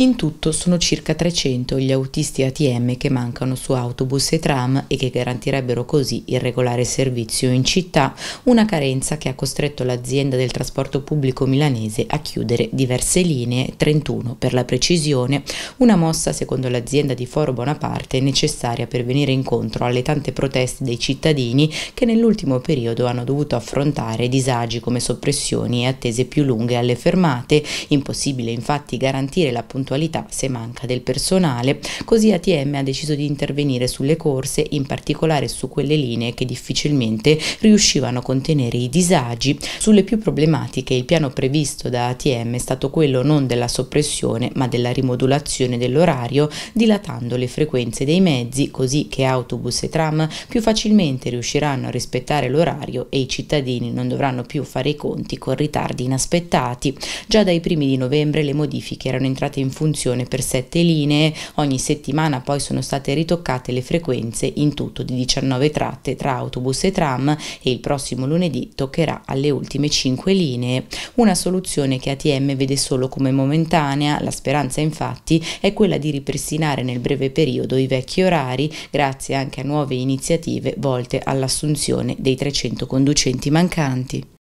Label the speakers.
Speaker 1: In tutto sono circa 300 gli autisti ATM che mancano su autobus e tram e che garantirebbero così il regolare servizio in città, una carenza che ha costretto l'azienda del trasporto pubblico milanese a chiudere diverse linee, 31 per la precisione, una mossa secondo l'azienda di Foro Bonaparte necessaria per venire incontro alle tante proteste dei cittadini che nell'ultimo periodo hanno dovuto affrontare disagi come soppressioni e attese più lunghe alle fermate, impossibile infatti garantire l'appuntamento puntualità se manca del personale. Così ATM ha deciso di intervenire sulle corse, in particolare su quelle linee che difficilmente riuscivano a contenere i disagi. Sulle più problematiche il piano previsto da ATM è stato quello non della soppressione ma della rimodulazione dell'orario, dilatando le frequenze dei mezzi così che autobus e tram più facilmente riusciranno a rispettare l'orario e i cittadini non dovranno più fare i conti con ritardi inaspettati. Già dai primi di novembre le modifiche erano entrate in funzione per sette linee, ogni settimana poi sono state ritoccate le frequenze in tutto di 19 tratte tra autobus e tram e il prossimo lunedì toccherà alle ultime 5 linee. Una soluzione che ATM vede solo come momentanea, la speranza infatti è quella di ripristinare nel breve periodo i vecchi orari grazie anche a nuove iniziative volte all'assunzione dei 300 conducenti mancanti.